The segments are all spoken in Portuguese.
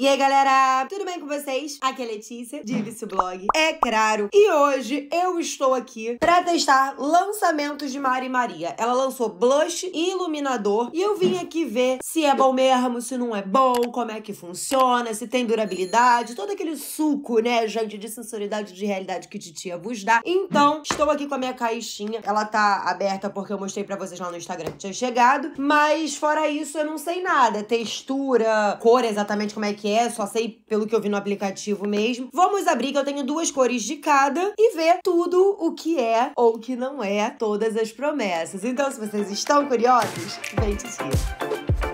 E aí, galera, tudo bem com vocês? Aqui é Letícia, de Vice Blog, é claro. E hoje eu estou aqui para testar lançamentos de Mari Maria. Ela lançou blush e iluminador e eu vim aqui ver se é bom mesmo, se não é bom, como é que funciona, se tem durabilidade, todo aquele suco, né, gente, de sensualidade de realidade que titia vos dá. Então, estou aqui com a minha caixinha. Ela tá aberta porque eu mostrei para vocês lá no Instagram que tinha chegado, mas fora isso eu não sei nada, textura, cor exatamente como é que é é, só sei pelo que eu vi no aplicativo mesmo. Vamos abrir que eu tenho duas cores de cada e ver tudo o que é ou que não é todas as promessas. Então, se vocês estão curiosos, vem te seguir.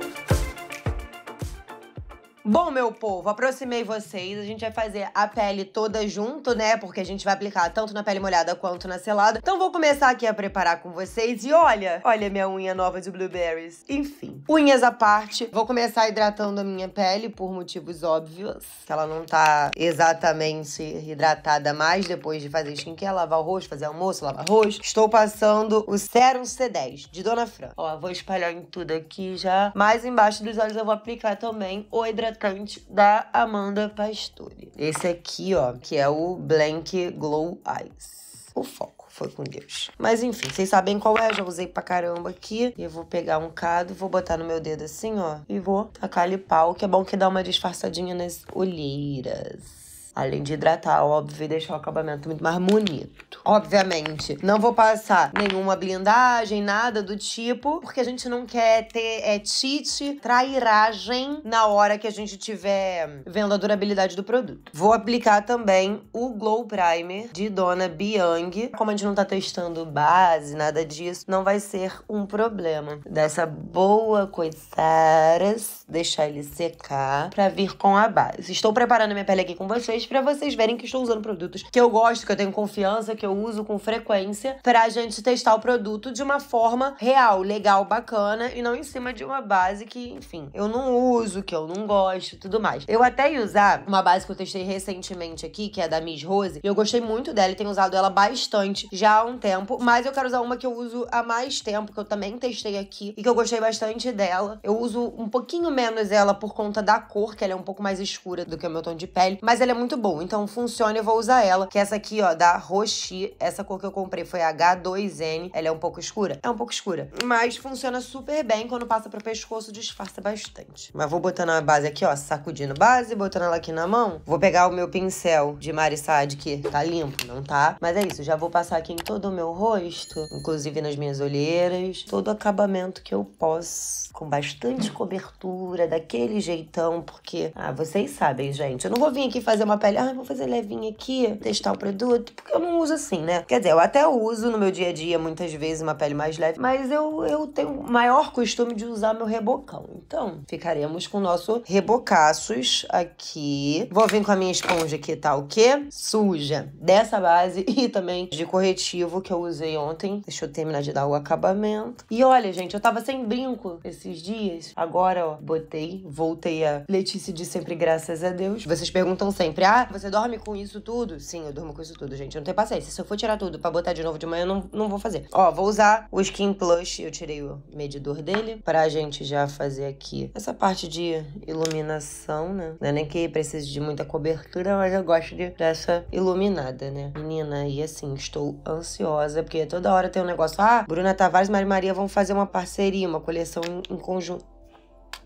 Bom, meu povo, aproximei vocês. A gente vai fazer a pele toda junto, né? Porque a gente vai aplicar tanto na pele molhada quanto na selada. Então vou começar aqui a preparar com vocês. E olha, olha minha unha nova de blueberries. Enfim, unhas à parte. Vou começar hidratando a minha pele por motivos óbvios. Que ela não tá exatamente hidratada mais depois de fazer skincare, lavar o rosto, fazer almoço, lavar rosto. Estou passando o Serum C10 de Dona Fran. Ó, vou espalhar em tudo aqui já. Mais embaixo dos olhos eu vou aplicar também o hidratante hidratante da Amanda Pastore. Esse aqui, ó, que é o Blank Glow Eyes. O foco foi com Deus. Mas enfim, vocês sabem qual é, já usei pra caramba aqui. E eu vou pegar um cado, vou botar no meu dedo assim, ó, e vou tacar ali pau, que é bom que dá uma disfarçadinha nas olheiras. Além de hidratar, óbvio, e deixar o acabamento muito mais bonito. Obviamente, não vou passar nenhuma blindagem, nada do tipo, porque a gente não quer ter é, tite, trairagem na hora que a gente tiver vendo a durabilidade do produto. Vou aplicar também o Glow Primer de Dona Biang. Como a gente não tá testando base, nada disso, não vai ser um problema. Dessa boa coisaras, deixar ele secar pra vir com a base. Estou preparando minha pele aqui com vocês vocês, para vocês verem que estou usando produtos que eu gosto, que eu tenho confiança, que eu uso com frequência, pra gente testar o produto de uma forma real, legal, bacana e não em cima de uma base que, enfim, eu não uso, que eu não gosto tudo mais. Eu até ia usar uma base que eu testei recentemente aqui, que é da Miss Rose, e eu gostei muito dela e tenho usado ela bastante já há um tempo, mas eu quero usar uma que eu uso há mais tempo, que eu também testei aqui e que eu gostei bastante dela. Eu uso um pouquinho menos ela por conta da cor, que ela é um pouco mais escura do que o meu tom de pele, mas ela é muito muito bom. Então funciona, eu vou usar ela. Que é essa aqui, ó, da Roxy. Essa cor que eu comprei foi H2N. Ela é um pouco escura? É um pouco escura. Mas funciona super bem. Quando passa pro pescoço, disfarça bastante. Mas vou botando a base aqui, ó, sacudindo base, botando ela aqui na mão. Vou pegar o meu pincel de Mari que tá limpo, não tá? Mas é isso, já vou passar aqui em todo o meu rosto, inclusive nas minhas olheiras. Todo acabamento que eu posso, com bastante cobertura, daquele jeitão, porque... Ah, vocês sabem, gente. Eu não vou vir aqui fazer uma pele, ah, vou fazer levinha aqui, testar o produto, porque eu não uso assim, né? Quer dizer, eu até uso no meu dia a dia muitas vezes uma pele mais leve, mas eu, eu tenho maior costume de usar meu rebocão. Então, ficaremos com o nosso rebocaços aqui. Vou vir com a minha esponja que tá o quê? Suja. Dessa base e também de corretivo que eu usei ontem. Deixa eu terminar de dar o acabamento. E olha, gente, eu tava sem brinco esses dias. Agora, ó, botei, voltei a Letícia de sempre, graças a Deus. Vocês perguntam sempre, ah, tirar, você dorme com isso tudo? Sim, eu durmo com isso tudo, gente. Eu não tenho paciência. Se eu for tirar tudo pra botar de novo de manhã, eu não, não vou fazer. Ó, vou usar o Skin Plush. Eu tirei o medidor dele pra gente já fazer aqui essa parte de iluminação, né? Não é nem que precise de muita cobertura, mas eu gosto de, dessa iluminada, né? Menina, e assim, estou ansiosa, porque toda hora tem um negócio. Ah, Bruna Tavares e Maria Maria vão fazer uma parceria, uma coleção em, em conjunto.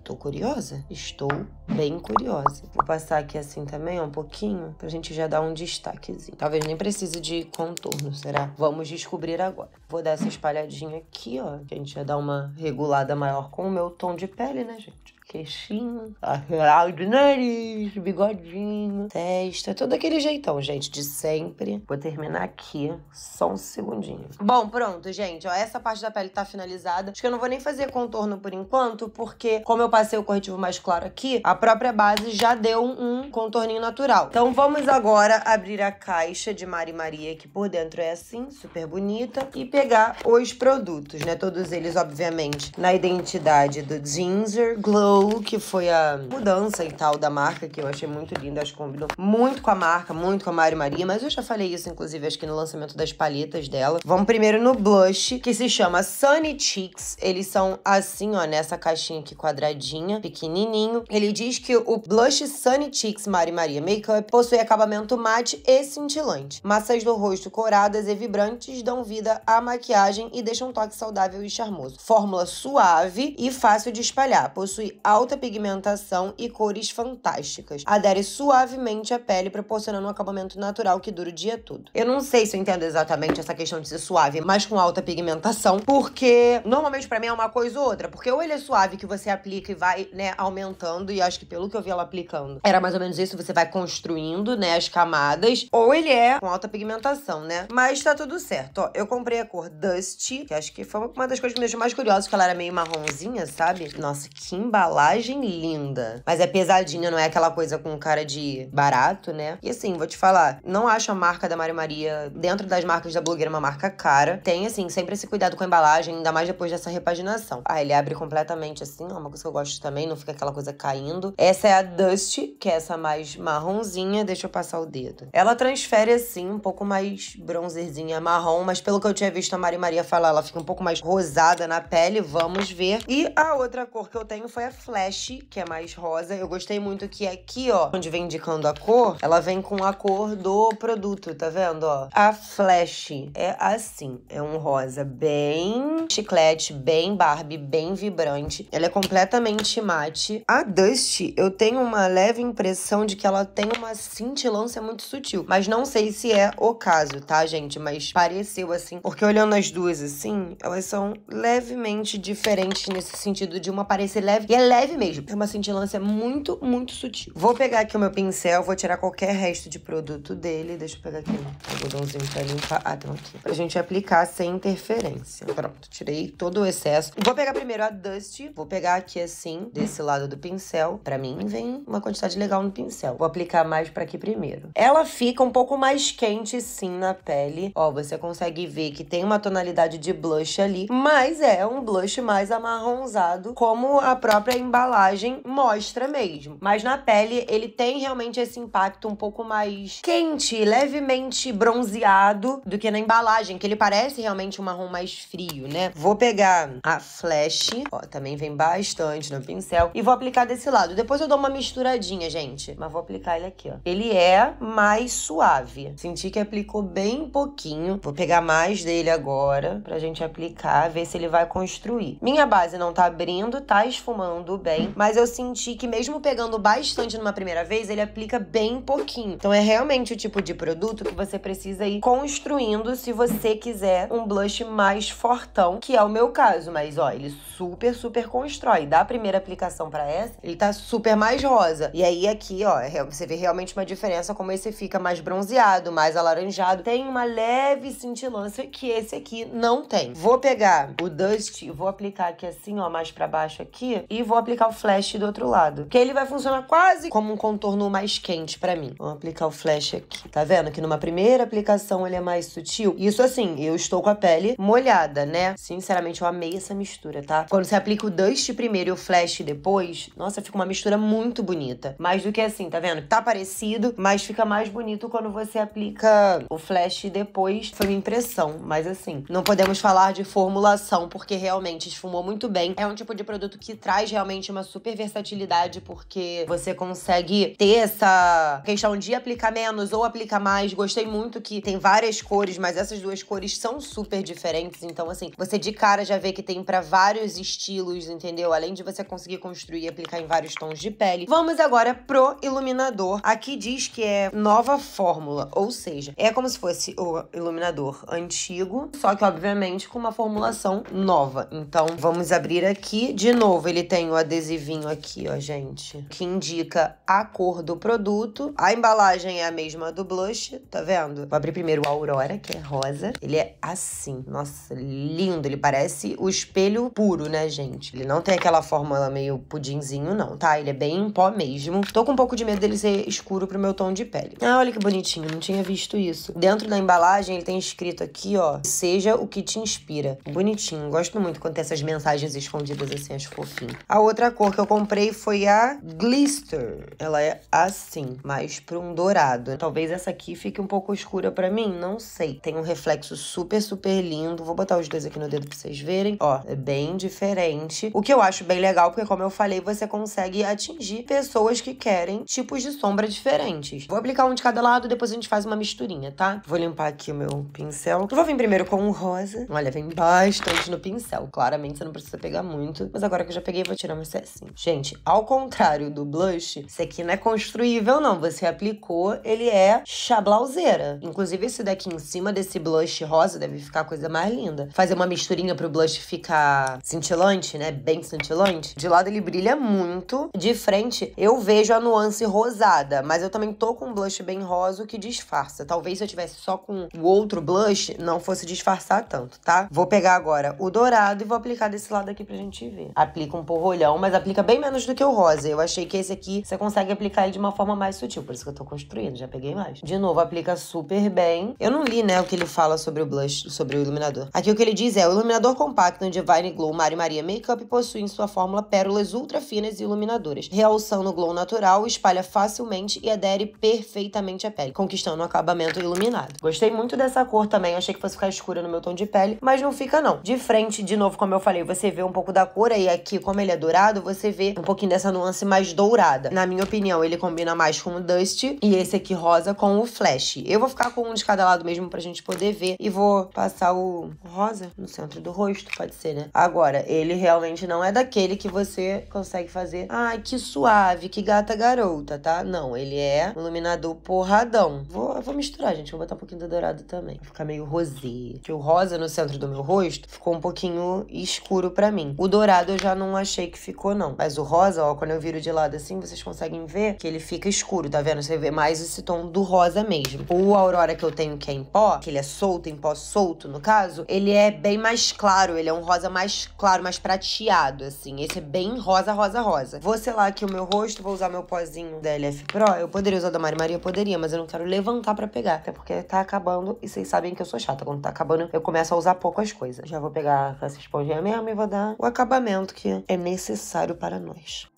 Tô curiosa? Estou bem curiosa. Vou passar aqui assim também, ó, um pouquinho, pra gente já dar um destaquezinho. Talvez nem precise de contorno, será? Vamos descobrir agora. Vou dar essa espalhadinha aqui, ó, que a gente já dá uma regulada maior com o meu tom de pele, né, gente? queixinho, lateral de nariz, bigodinho, testa, todo aquele jeitão, gente, de sempre. Vou terminar aqui, só um segundinho. Bom, pronto, gente, ó, essa parte da pele tá finalizada. Acho que eu não vou nem fazer contorno por enquanto, porque como eu passei o corretivo mais claro aqui, a própria base já deu um contorninho natural. Então vamos agora abrir a caixa de Mari Maria, que por dentro é assim, super bonita, e pegar os produtos, né? Todos eles, obviamente, na identidade do Ginger Glow Blue, que foi a mudança e tal da marca, que eu achei muito linda, acho que combinou muito com a marca, muito com a Mari Maria, mas eu já falei isso, inclusive, acho que no lançamento das paletas dela. Vamos primeiro no blush, que se chama Sunny Cheeks. Eles são assim, ó, nessa caixinha aqui quadradinha, pequenininho. Ele diz que o blush Sunny Cheeks Mari Maria Makeup possui acabamento mate e cintilante. Massas do rosto coradas e vibrantes dão vida à maquiagem e deixam um toque saudável e charmoso. Fórmula suave e fácil de espalhar. Possui alta pigmentação e cores fantásticas. Adere suavemente à pele, proporcionando um acabamento natural que dura o dia todo. Eu não sei se eu entendo exatamente essa questão de ser suave, mas com alta pigmentação, porque normalmente para mim é uma coisa ou outra, porque ou ele é suave que você aplica e vai, né, aumentando, e acho que pelo que eu vi ela aplicando, era mais ou menos isso, você vai construindo, né, as camadas, ou ele é com alta pigmentação, né? Mas tá tudo certo, ó. Eu comprei a cor Dusty, que acho que foi uma das coisas que me deixou mais curiosa, que ela era meio marronzinha, sabe? Nossa, que embalagem embalagem linda. Mas é pesadinha, não é aquela coisa com cara de barato, né? E assim, vou te falar, não acho a marca da Mari Maria, dentro das marcas da blogueira, uma marca cara. Tem, assim, sempre esse cuidado com a embalagem, ainda mais depois dessa repaginação. Ah, ele abre completamente assim, é uma coisa que eu gosto também, não fica aquela coisa caindo. Essa é a Dust, que é essa mais marronzinha, deixa eu passar o dedo. Ela transfere, assim, um pouco mais bronzerzinha marrom, mas pelo que eu tinha visto a Mari Maria falar, ela fica um pouco mais rosada na pele, vamos ver. E a outra cor que eu tenho foi a Flash, que é mais rosa. Eu gostei muito que é aqui, ó, onde vem indicando a cor, ela vem com a cor do produto, tá vendo, ó? A Flash é assim, é um rosa bem chiclete, bem Barbie, bem vibrante. Ela é completamente mate. A Dust, eu tenho uma leve impressão de que ela tem uma cintilância muito sutil, mas não sei se é o caso, tá, gente? Mas pareceu assim, porque olhando as duas assim, elas são levemente diferentes nesse sentido de uma parecer leve e é leve leve mesmo. Assim é uma cintilância muito, muito sutil. Vou pegar aqui o meu pincel, vou tirar qualquer resto de produto dele. Deixa eu pegar aqui um algodãozinho pra limpar. Ah, tem aqui. Pra gente aplicar sem interferência. Pronto, tirei todo o excesso. Vou pegar primeiro a Dust. Vou pegar aqui assim, desse lado do pincel. Pra mim, vem uma quantidade legal no pincel. Vou aplicar mais pra aqui primeiro. Ela fica um pouco mais quente, sim, na pele. Ó, você consegue ver que tem uma tonalidade de blush ali. Mas é um blush mais amarronzado, como a própria embalagem embalagem mostra mesmo. Mas na pele ele tem realmente esse impacto um pouco mais quente, levemente bronzeado do que na embalagem, que ele parece realmente um marrom mais frio, né? Vou pegar a flash, ó, também vem bastante no pincel, e vou aplicar desse lado. Depois eu dou uma misturadinha, gente, mas vou aplicar ele aqui, ó. Ele é mais suave. Senti que aplicou bem pouquinho. Vou pegar mais dele agora pra gente aplicar, ver se ele vai construir. Minha base não tá abrindo, tá esfumando bem. Mas eu senti que mesmo pegando bastante numa primeira vez, ele aplica bem pouquinho. Então é realmente o tipo de produto que você precisa ir construindo se você quiser um blush mais fortão, que é o meu caso. Mas ó, ele super, super constrói. Da primeira aplicação para essa, ele tá super mais rosa. E aí aqui, ó, é você vê realmente uma diferença como esse fica mais bronzeado, mais alaranjado. Tem uma leve cintilância que esse aqui não tem. Vou pegar o Dust, vou aplicar aqui assim, ó, mais para baixo aqui e vou aplicar o flash do outro lado. Que ele vai funcionar quase como um contorno mais quente para mim. Vamos aplicar o flash aqui. Tá vendo que numa primeira aplicação ele é mais sutil? Isso assim, eu estou com a pele molhada, né? Sinceramente, eu amei essa mistura, tá? Quando você aplica o dust primeiro e o flash depois, nossa, fica uma mistura muito bonita. Mais do que assim, tá vendo? Tá parecido, mas fica mais bonito quando você aplica o flash depois. Foi minha impressão, mas assim, não podemos falar de formulação, porque realmente esfumou muito bem. É um tipo de produto que traz realmente realmente uma super versatilidade, porque você consegue ter essa questão de aplicar menos ou aplicar mais. Gostei muito que tem várias cores, mas essas duas cores são super diferentes. Então, assim, você de cara já vê que tem para vários estilos, entendeu? Além de você conseguir construir e aplicar em vários tons de pele. Vamos agora pro iluminador. Aqui diz que é nova fórmula, ou seja, é como se fosse o iluminador antigo, só que obviamente com uma formulação nova. Então, vamos abrir aqui. De novo, ele tem o adesivinho aqui, ó, gente, que indica a cor do produto. A embalagem é a mesma do blush, tá vendo? Vou abrir primeiro o Aurora, que é rosa. Ele é assim. Nossa, lindo. Ele parece o espelho puro, né, gente? Ele não tem aquela fórmula meio pudinzinho, não, tá? Ele é bem em pó mesmo. Tô com um pouco de medo dele ser escuro pro meu tom de pele. Ah, olha que bonitinho. Não tinha visto isso. Dentro da embalagem, ele tem escrito aqui, ó, seja o que te inspira. Bonitinho. Gosto muito quando tem essas mensagens escondidas assim, acho fofinho. A outra cor que eu comprei foi a Glister. Ela é assim, mais pra um dourado. Talvez essa aqui fique um pouco escura pra mim, não sei. Tem um reflexo super, super lindo. Vou botar os dois aqui no dedo pra vocês verem. Ó, é bem diferente. O que eu acho bem legal, porque como eu falei, você consegue atingir pessoas que querem tipos de sombra diferentes. Vou aplicar um de cada lado, depois a gente faz uma misturinha, tá? Vou limpar aqui o meu pincel. vou vir primeiro com o rosa. Olha, vem bastante no pincel. Claramente você não precisa pegar muito. Mas agora que eu já peguei, vou tirar se é assim. Gente, ao contrário do blush, esse aqui não é construível, não. Você aplicou, ele é chablauseira. Inclusive, esse daqui em cima desse blush rosa deve ficar a coisa mais linda. Fazer uma misturinha pro blush ficar cintilante, né? Bem cintilante. De lado ele brilha muito. De frente, eu vejo a nuance rosada, mas eu também tô com um blush bem rosa que disfarça. Talvez se eu tivesse só com o outro blush, não fosse disfarçar tanto, tá? Vou pegar agora o dourado e vou aplicar desse lado aqui pra gente ver. Aplica um porrolhão mas aplica bem menos do que o rosa. Eu achei que esse aqui você consegue aplicar ele de uma forma mais sutil, por isso que eu tô construindo, já peguei mais. De novo, aplica super bem. Eu não li, né, o que ele fala sobre o blush, sobre o iluminador. Aqui o que ele diz é: o iluminador compacto em Divine Glow Mari Maria Makeup possui em sua fórmula pérolas ultra finas e iluminadoras, realçando o glow natural, espalha facilmente e adere perfeitamente à pele, conquistando um acabamento iluminado. Gostei muito dessa cor também, achei que fosse ficar escura no meu tom de pele, mas não fica não. De frente, de novo, como eu falei, você vê um pouco da cor aí aqui, como ele é dourado dourado, você vê um pouquinho dessa nuance mais dourada. Na minha opinião, ele combina mais com o Dusty e esse aqui rosa com o Flash. Eu vou ficar com um de cada lado mesmo pra gente poder ver e vou passar o rosa no centro do rosto, pode ser, né? Agora, ele realmente não é daquele que você consegue fazer, ai, que suave, que gata garota, tá? Não, ele é iluminador porradão. Vou, vou misturar, gente, vou botar um pouquinho do dourado também. Vai ficar meio rosé. Porque o rosa no centro do meu rosto ficou um pouquinho escuro pra mim. O dourado eu já não achei que ficou, não. Mas o rosa, ó, quando eu viro de lado assim, vocês conseguem ver que ele fica escuro, tá vendo? Você vê mais esse tom do rosa mesmo. O Aurora que eu tenho, que é em pó, que ele é solto, em pó solto, no caso, ele é bem mais claro, ele é um rosa mais claro, mais prateado, assim. Esse é bem rosa, rosa, rosa. Vou selar aqui o meu rosto, vou usar meu pozinho da LF Pro. Eu poderia usar da Mari Maria, poderia, mas eu não quero levantar pra pegar. Até porque tá acabando e vocês sabem que eu sou chata. Quando tá acabando, eu começo a usar pouco as coisas. Já vou pegar essa esponjinha mesmo e vou dar o acabamento que é necessário necessário para nós.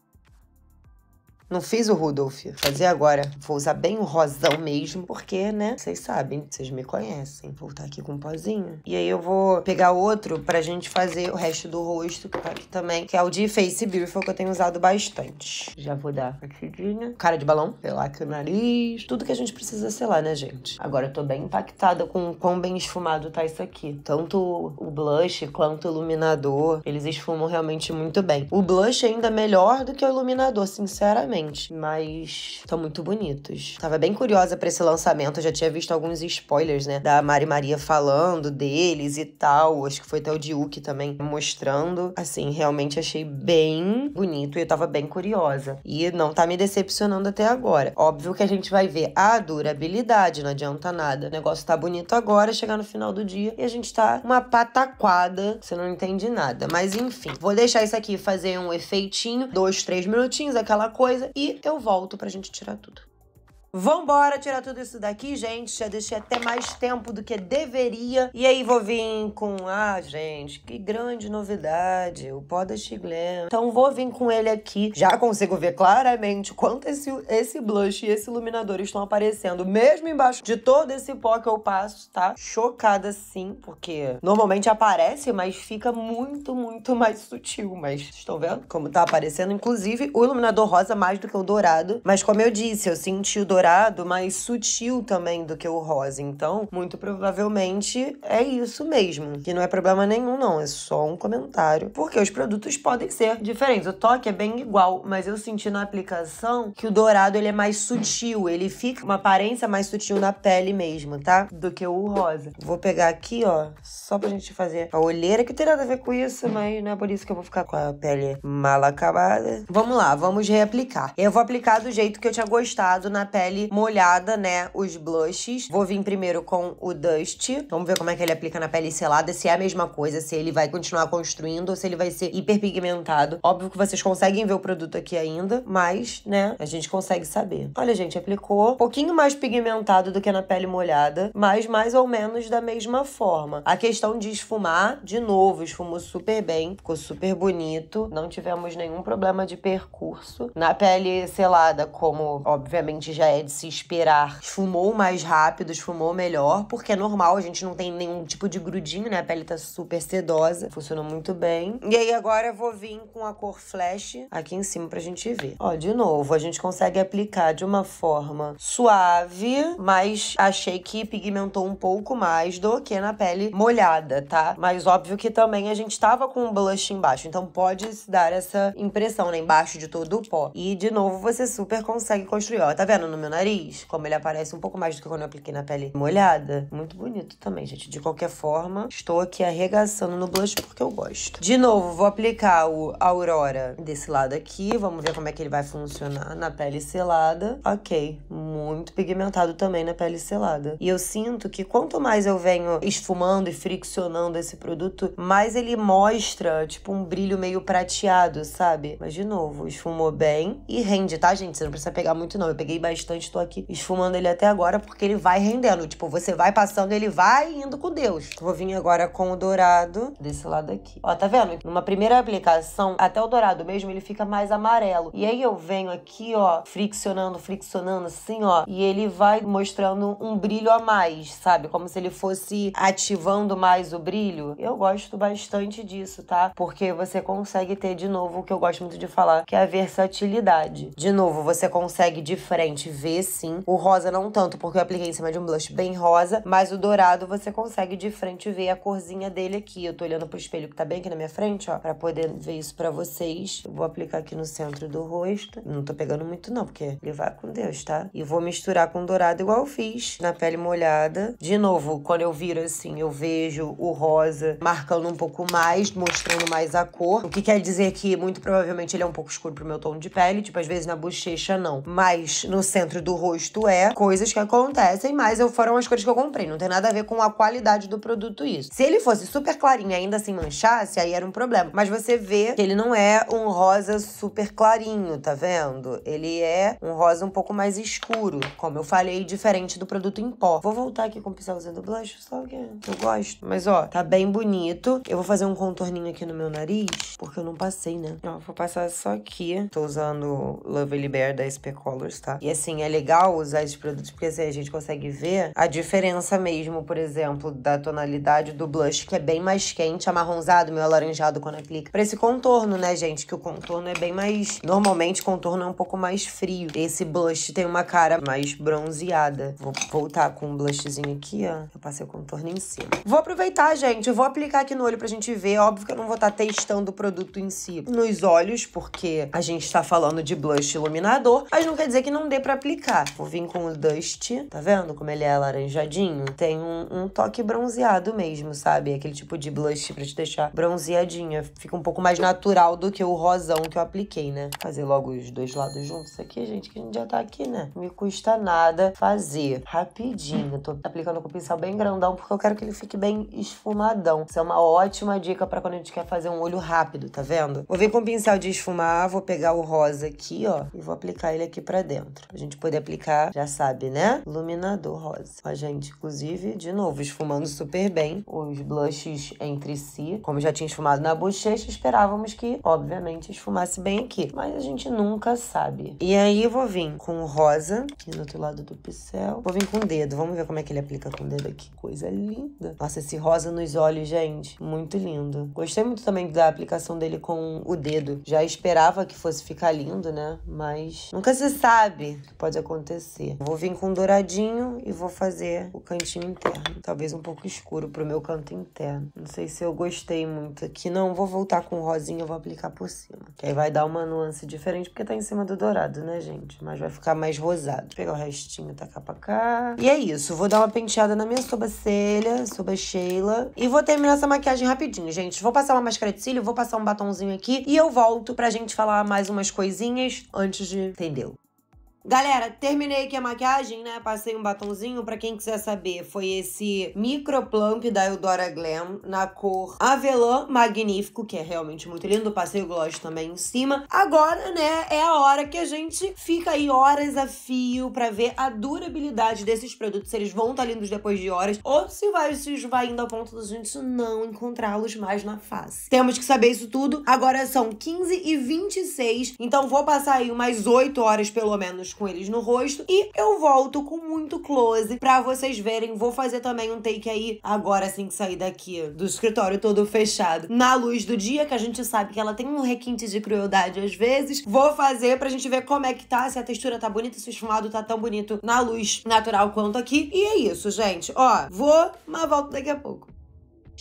Não fiz o Rudolf. Fazer agora. Vou usar bem o rosão mesmo, porque, né? Vocês sabem, vocês me conhecem. Vou voltar aqui com um pozinho. E aí eu vou pegar outro pra gente fazer o resto do rosto, que tá aqui também, que é o de Face Beautiful, que eu tenho usado bastante. Já vou dar batidinha. Cara de balão, pelar aqui o nariz. Tudo que a gente precisa selar, né, gente? Agora eu tô bem impactada com o quão bem esfumado tá isso aqui. Tanto o blush quanto o iluminador, eles esfumam realmente muito bem. O blush é ainda melhor do que o iluminador, sinceramente mas estão muito bonitos. Tava bem curiosa para esse lançamento, eu já tinha visto alguns spoilers, né, da Mari Maria falando deles e tal, acho que foi até o Diuk também mostrando. Assim, realmente achei bem bonito e eu tava bem curiosa. E não tá me decepcionando até agora. Óbvio que a gente vai ver a durabilidade, não adianta nada. O negócio tá bonito agora, chegar no final do dia e a gente tá uma pataquada, você não entende nada. Mas enfim, vou deixar isso aqui fazer um efeitinho, dois, três minutinhos, aquela coisa, e eu volto pra gente tirar tudo. Vambora tirar tudo isso daqui, gente. Já deixei até mais tempo do que deveria. E aí vou vir com... Ah, gente, que grande novidade. O pó da Chiglen. Então vou vir com ele aqui. Já consigo ver claramente quanto esse, esse blush e esse iluminador estão aparecendo. Mesmo embaixo de todo esse pó que eu passo, tá? Chocada sim, porque normalmente aparece, mas fica muito, muito mais sutil. Mas estão vendo como tá aparecendo? Inclusive, o iluminador rosa mais do que o dourado. Mas como eu disse, eu senti o dourado dourado mais sutil também do que o rosa. Então, muito provavelmente é isso mesmo. Que não é problema nenhum, não. É só um comentário. Porque os produtos podem ser diferentes. O toque é bem igual, mas eu senti na aplicação que o dourado ele é mais sutil. Ele fica uma aparência mais sutil na pele mesmo, tá? Do que o rosa. Vou pegar aqui, ó, só pra gente fazer a olheira, que não tem nada a ver com isso, mas não é por isso que eu vou ficar com a pele mal acabada. Vamos lá, vamos reaplicar. Eu vou aplicar do jeito que eu tinha gostado na pele pele molhada, né, os blushes. Vou vir primeiro com o Dust. Vamos ver como é que ele aplica na pele selada, se é a mesma coisa, se ele vai continuar construindo ou se ele vai ser hiperpigmentado. Óbvio que vocês conseguem ver o produto aqui ainda, mas, né, a gente consegue saber. Olha, gente, aplicou um pouquinho mais pigmentado do que na pele molhada, mas mais ou menos da mesma forma. A questão de esfumar, de novo, esfumou super bem, ficou super bonito, não tivemos nenhum problema de percurso. Na pele selada, como obviamente já é de se esperar. Esfumou mais rápido, esfumou melhor, porque é normal, a gente não tem nenhum tipo de grudinho, né? A pele tá super sedosa, funcionou muito bem. E aí agora eu vou vir com a cor flash aqui em cima pra gente ver. Ó, de novo, a gente consegue aplicar de uma forma suave, mas achei que pigmentou um pouco mais do que na pele molhada, tá? Mas óbvio que também a gente tava com um blush embaixo, então pode dar essa impressão, né? Embaixo de todo o pó. E, de novo, você super consegue construir. Ó, tá vendo no meu nariz, como ele aparece um pouco mais do que quando eu apliquei na pele molhada. Muito bonito também, gente. De qualquer forma, estou aqui arregaçando no blush porque eu gosto. De novo, vou aplicar o Aurora desse lado aqui. Vamos ver como é que ele vai funcionar na pele selada. Ok, muito pigmentado também na pele selada. E eu sinto que quanto mais eu venho esfumando e friccionando esse produto, mais ele mostra, tipo, um brilho meio prateado, sabe? Mas, de novo, esfumou bem e rende, tá, gente? Você não precisa pegar muito, não. Eu peguei bastante gente. Tô aqui esfumando ele até agora porque ele vai rendendo. Tipo, você vai passando, ele vai indo com Deus. Vou vir agora com o dourado desse lado aqui. Ó, tá vendo? Numa primeira aplicação, até o dourado mesmo, ele fica mais amarelo. E aí eu venho aqui, ó, friccionando, friccionando assim, ó. E ele vai mostrando um brilho a mais, sabe? Como se ele fosse ativando mais o brilho. Eu gosto bastante disso, tá? Porque você consegue ter, de novo, o que eu gosto muito de falar, que é a versatilidade. De novo, você consegue de frente ver sim. O rosa não tanto, porque eu apliquei em cima de um blush bem rosa, mas o dourado você consegue de frente ver a corzinha dele aqui. Eu tô olhando pro espelho que tá bem aqui na minha frente, ó, pra poder ver isso pra vocês. Eu vou aplicar aqui no centro do rosto. Não tô pegando muito não, porque ele vai com Deus, tá? E vou misturar com dourado igual eu fiz, na pele molhada. De novo, quando eu viro assim, eu vejo o rosa marcando um pouco mais, mostrando mais a cor. O que quer dizer que muito provavelmente ele é um pouco escuro pro meu tom de pele, tipo, às vezes na bochecha não. Mas no centro dentro do rosto é coisas que acontecem, mas eu, foram as cores que eu comprei. Não tem nada a ver com a qualidade do produto isso. Se ele fosse super clarinho e ainda assim manchasse, aí era um problema. Mas você vê que ele não é um rosa super clarinho, tá vendo? Ele é um rosa um pouco mais escuro, como eu falei, diferente do produto em pó. Vou voltar aqui com o pincelzinho do blush, só que eu gosto. Mas ó, tá bem bonito. Eu vou fazer um contorninho aqui no meu nariz, porque eu não passei, né? Ó, vou passar só aqui. Tô usando Lovely Bear da SP Colors, tá? E assim, é legal usar esses produtos porque assim, a gente consegue ver a diferença mesmo, por exemplo, da tonalidade do blush, que é bem mais quente, amarronzado, meio alaranjado quando aplica, pra esse contorno, né, gente? Que o contorno é bem mais... Normalmente, contorno é um pouco mais frio. Esse blush tem uma cara mais bronzeada. Vou voltar com um blushzinho aqui, ó. Eu passei o contorno em cima. Vou aproveitar, gente. Eu vou aplicar aqui no olho pra gente ver. Óbvio que eu não vou estar tá testando o produto em si nos olhos, porque a gente tá falando de blush iluminador, mas não quer dizer que não dê pra aplicar aplicar. Vou vir com o Dust, tá vendo como ele é alaranjadinho? Tem um, um toque bronzeado mesmo, sabe? Aquele tipo de blush pra te deixar bronzeadinha. Fica um pouco mais natural do que o rosão que eu apliquei, né? Fazer logo os dois lados juntos aqui, gente, que a gente já tá aqui, né? Não me custa nada fazer. Rapidinho. Tô aplicando com o pincel bem grandão, porque eu quero que ele fique bem esfumadão. Isso é uma ótima dica pra quando a gente quer fazer um olho rápido, tá vendo? Vou vir com o pincel de esfumar, vou pegar o rosa aqui, ó, e vou aplicar ele aqui pra dentro. A gente poder aplicar, já sabe, né? Iluminador rosa. A gente, inclusive, de novo, esfumando super bem os blushes entre si. Como já tinha esfumado na bochecha, esperávamos que, obviamente, esfumasse bem aqui. Mas a gente nunca sabe. E aí, vou vir com o rosa, aqui do outro lado do pincel. Vou vir com o dedo. Vamos ver como é que ele aplica com o dedo aqui. Coisa linda. Nossa, esse rosa nos olhos, gente. Muito lindo. Gostei muito também da aplicação dele com o dedo. Já esperava que fosse ficar lindo, né? Mas nunca se sabe. Pode pode acontecer. Vou vir com douradinho e vou fazer o cantinho interno. Talvez um pouco escuro pro meu canto interno. Não sei se eu gostei muito aqui. Não, vou voltar com rosinha e vou aplicar por cima. Que aí vai dar uma nuance diferente, porque tá em cima do dourado, né, gente? Mas vai ficar mais rosado. Vou pegar o restinho e tacar pra cá. E é isso. Vou dar uma penteada na minha sobrancelha, sobrancelha. E vou terminar essa maquiagem rapidinho, gente. Vou passar uma máscara de cílio, vou passar um batomzinho aqui. E eu volto pra gente falar mais umas coisinhas antes de... Entendeu? Galera, terminei aqui a maquiagem, né? Passei um batonzinho, para quem quiser saber, foi esse micro plump da Eudora Glam na cor Avelã Magnífico, que é realmente muito lindo. Passei o gloss também em cima. Agora, né, é a hora que a gente fica aí horas a fio para ver a durabilidade desses produtos, se eles vão estar tá lindos depois de horas ou se vai se esvaindo ao ponto da gente não encontrá-los mais na face. Temos que saber isso tudo. Agora são 15 e 26, então vou passar aí umas 8 horas pelo menos com eles no rosto. E eu volto com muito close pra vocês verem. Vou fazer também um take aí agora, assim que sair daqui do escritório todo fechado. Na luz do dia, que a gente sabe que ela tem um requinte de crueldade às vezes. Vou fazer pra gente ver como é que tá, se a textura tá bonita, se o esfumado tá tão bonito na luz natural quanto aqui. E é isso, gente. Ó, vou, mas volto daqui a pouco.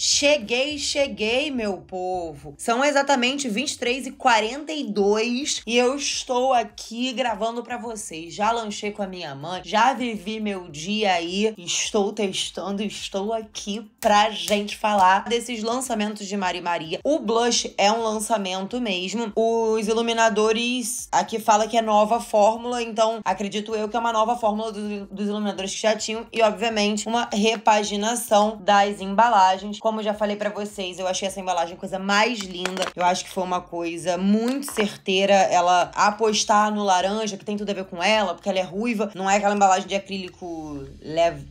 Cheguei, cheguei, meu povo. São exatamente 23 e 42 e eu estou aqui gravando para vocês. Já lanchei com a minha mãe, já vivi meu dia aí, estou testando, estou aqui pra gente falar desses lançamentos de Mari Maria. O Blush é um lançamento mesmo. Os iluminadores aqui fala que é nova fórmula, então acredito eu que é uma nova fórmula dos, iluminadores que já tinham e obviamente uma repaginação das embalagens. Como como eu já falei para vocês, eu achei essa embalagem a coisa mais linda. Eu acho que foi uma coisa muito certeira ela apostar no laranja, que tem tudo a ver com ela, porque ela é ruiva. Não é aquela embalagem de acrílico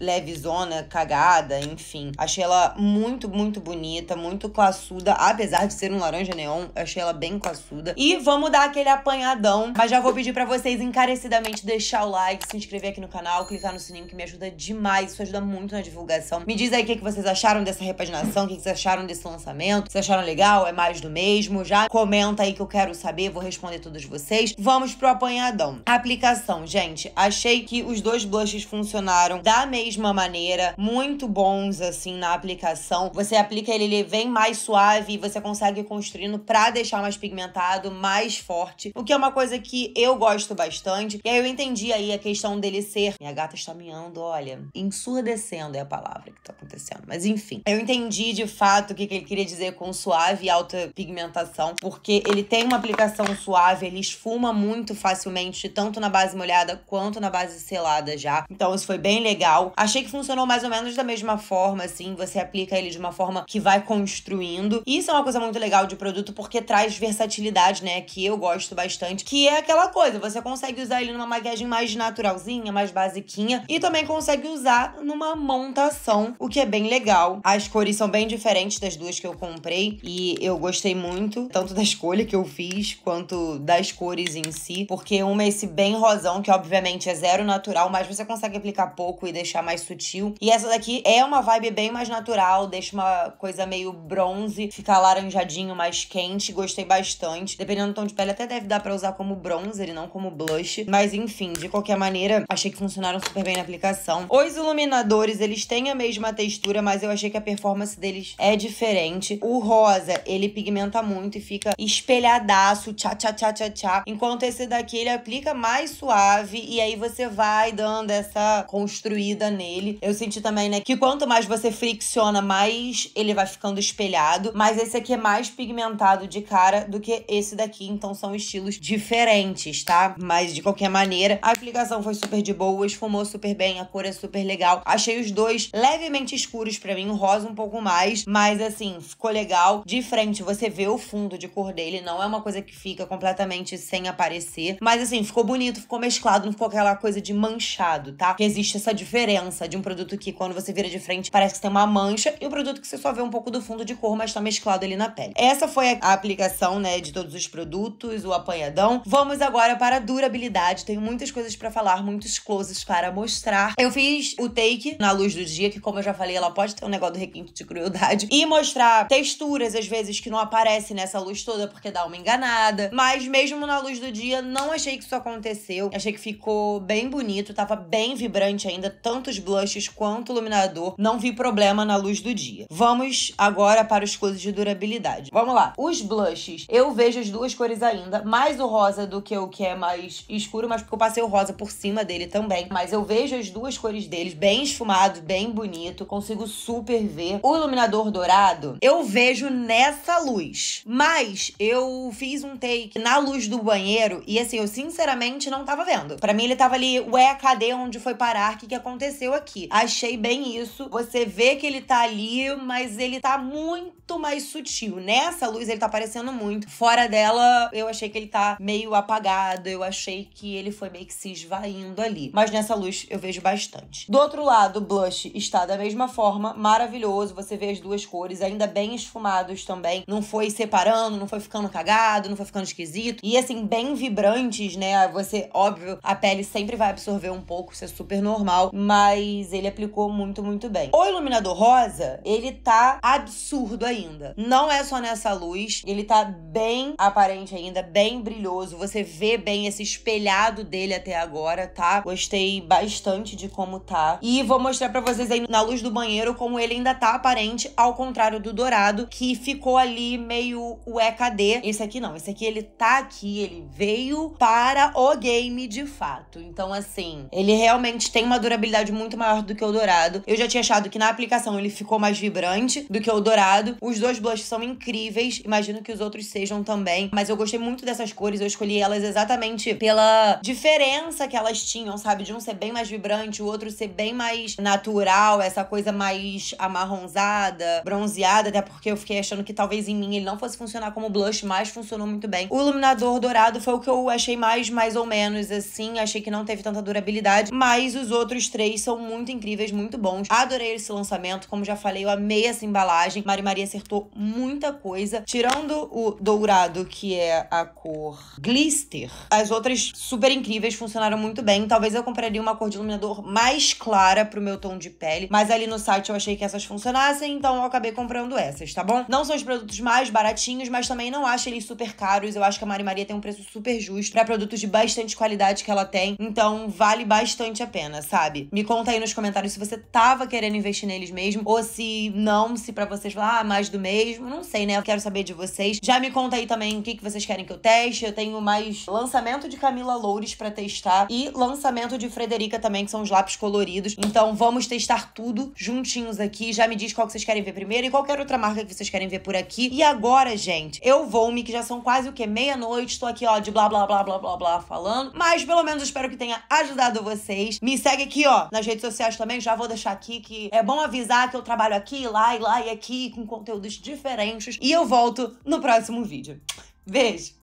leve, zona, cagada, enfim. Achei ela muito, muito bonita, muito classuda, apesar de ser um laranja neon. Achei ela bem classuda. E vamos dar aquele apanhadão, mas já vou pedir para vocês encarecidamente deixar o like, se inscrever aqui no canal, clicar no sininho que me ajuda demais. Isso ajuda muito na divulgação. Me diz aí o que vocês acharam dessa repaginação o que vocês acharam desse lançamento. Vocês acharam legal? É mais do mesmo? Já comenta aí que eu quero saber, vou responder todos vocês. Vamos pro apanhadão. Aplicação, gente, achei que os dois blushes funcionaram da mesma maneira, muito bons assim na aplicação. Você aplica ele, ele vem mais suave e você consegue construindo pra deixar mais pigmentado, mais forte, o que é uma coisa que eu gosto bastante. E aí eu entendi aí a questão dele ser. Minha gata está miando, olha, ensurdecendo é a palavra que tá acontecendo, mas enfim. Eu entendi entendi de fato o que, que ele queria dizer com suave e alta pigmentação, porque ele tem uma aplicação suave, ele esfuma muito facilmente, tanto na base molhada quanto na base selada já. Então isso foi bem legal. Achei que funcionou mais ou menos da mesma forma, assim, você aplica ele de uma forma que vai construindo. isso é uma coisa muito legal de produto porque traz versatilidade, né, que eu gosto bastante, que é aquela coisa, você consegue usar ele numa maquiagem mais naturalzinha, mais basiquinha e também consegue usar numa montação, o que é bem legal. As cores são bem diferentes das duas que eu comprei e eu gostei muito, tanto da escolha que eu fiz quanto das cores em si, porque uma é esse bem rosão, que obviamente é zero natural, mas você consegue aplicar pouco e deixar mais sutil. E essa daqui é uma vibe bem mais natural, deixa uma coisa meio bronze, fica laranjadinho, mais quente, gostei bastante. Dependendo do tom de pele, até deve dar para usar como bronzer e não como blush, mas enfim, de qualquer maneira, achei que funcionaram super bem na aplicação. Os iluminadores, eles têm a mesma textura, mas eu achei que a performance deles é diferente. O rosa, ele pigmenta muito e fica espelhadaço, tchá, tchá, tchá, tchá, tchá. Enquanto esse daqui, ele aplica mais suave e aí você vai dando essa construída nele. Eu senti também, né, que quanto mais você fricciona, mais ele vai ficando espelhado. Mas esse aqui é mais pigmentado de cara do que esse daqui. Então são estilos diferentes, tá? Mas de qualquer maneira, a aplicação foi super de boa, esfumou super bem, a cor é super legal. Achei os dois levemente escuros para mim. O rosa um pouco mais, mas assim, ficou legal. De frente, você vê o fundo de cor dele, não é uma coisa que fica completamente sem aparecer, mas assim, ficou bonito, ficou mesclado, não ficou aquela coisa de manchado, tá? Que existe essa diferença de um produto que quando você vira de frente parece que tem uma mancha e o um produto que você só vê um pouco do fundo de cor, mas tá mesclado ali na pele. Essa foi a aplicação, né, de todos os produtos, o apanhadão. Vamos agora para a durabilidade. Tenho muitas coisas para falar, muitos closes para mostrar. Eu fiz o take na luz do dia, que como eu já falei, ela pode ter um negócio do requinte de crueldade. E mostrar texturas, às vezes, que não aparecem nessa luz toda porque dá uma enganada. Mas mesmo na luz do dia, não achei que isso aconteceu. Achei que ficou bem bonito, tava bem vibrante ainda, tantos blushes quanto iluminador. Não vi problema na luz do dia. Vamos agora para os coisas de durabilidade. Vamos lá. Os blushes, eu vejo as duas cores ainda, mais o rosa do que o que é mais escuro, mas porque eu passei o rosa por cima dele também. Mas eu vejo as duas cores deles, bem esfumado, bem bonito, consigo super ver. O iluminador dourado, eu vejo nessa luz. Mas eu fiz um take na luz do banheiro e assim, eu sinceramente não tava vendo. Para mim ele tava ali, ué, cadê onde foi parar? O que, que aconteceu aqui? Achei bem isso. Você vê que ele tá ali, mas ele tá muito mais sutil. Nessa luz ele tá aparecendo muito. Fora dela, eu achei que ele tá meio apagado, eu achei que ele foi meio que se esvaindo ali. Mas nessa luz eu vejo bastante. Do outro lado, o blush está da mesma forma, maravilhoso. Você você vê as duas cores, ainda bem esfumados também. Não foi separando, não foi ficando cagado, não foi ficando esquisito. E assim, bem vibrantes, né? Você, óbvio, a pele sempre vai absorver um pouco, isso é super normal. Mas ele aplicou muito, muito bem. O iluminador rosa, ele tá absurdo ainda. Não é só nessa luz, ele tá bem aparente ainda, bem brilhoso. Você vê bem esse espelhado dele até agora, tá? Gostei bastante de como tá. E vou mostrar para vocês aí na luz do banheiro como ele ainda tá aparente transparente, ao contrário do dourado, que ficou ali meio o EKD. Esse aqui não, esse aqui ele tá aqui, ele veio para o game de fato. Então, assim, ele realmente tem uma durabilidade muito maior do que o dourado. Eu já tinha achado que na aplicação ele ficou mais vibrante do que o dourado. Os dois blushes são incríveis, imagino que os outros sejam também, mas eu gostei muito dessas cores, eu escolhi elas exatamente pela diferença que elas tinham, sabe? De um ser bem mais vibrante, o outro ser bem mais natural, essa coisa mais amarronzada hidratada, bronzeada, até né? porque eu fiquei achando que talvez em mim ele não fosse funcionar como blush, mas funcionou muito bem. O iluminador dourado foi o que eu achei mais, mais ou menos, assim. Achei que não teve tanta durabilidade, mas os outros três são muito incríveis, muito bons. Adorei esse lançamento, como já falei, eu amei essa embalagem. Mari Maria acertou muita coisa, tirando o dourado, que é a cor glister. As outras super incríveis funcionaram muito bem. Talvez eu compraria uma cor de iluminador mais clara pro meu tom de pele, mas ali no site eu achei que essas funcionaram graça, então eu acabei comprando essas, tá bom? Não são os produtos mais baratinhos, mas também não acho eles super caros. Eu acho que a Mari Maria tem um preço super justo para produtos de bastante qualidade que ela tem. Então vale bastante a pena, sabe? Me conta aí nos comentários se você tava querendo investir neles mesmo ou se não, se para vocês falar ah, mais do mesmo. Não sei, né? Eu quero saber de vocês. Já me conta aí também o que, que vocês querem que eu teste. Eu tenho mais lançamento de Camila Loures para testar e lançamento de Frederica também, que são os lápis coloridos. Então vamos testar tudo juntinhos aqui. Já me diz qual que vocês querem ver primeiro e qualquer outra marca que vocês querem ver por aqui. E agora, gente, eu vou-me, que já são quase o que? Meia-noite. Tô aqui, ó, de blá, blá, blá, blá, blá, blá, falando. Mas pelo menos espero que tenha ajudado vocês. Me segue aqui, ó, nas redes sociais também. Já vou deixar aqui que é bom avisar que eu trabalho aqui, lá e lá e aqui, com conteúdos diferentes. E eu volto no próximo vídeo. Beijo!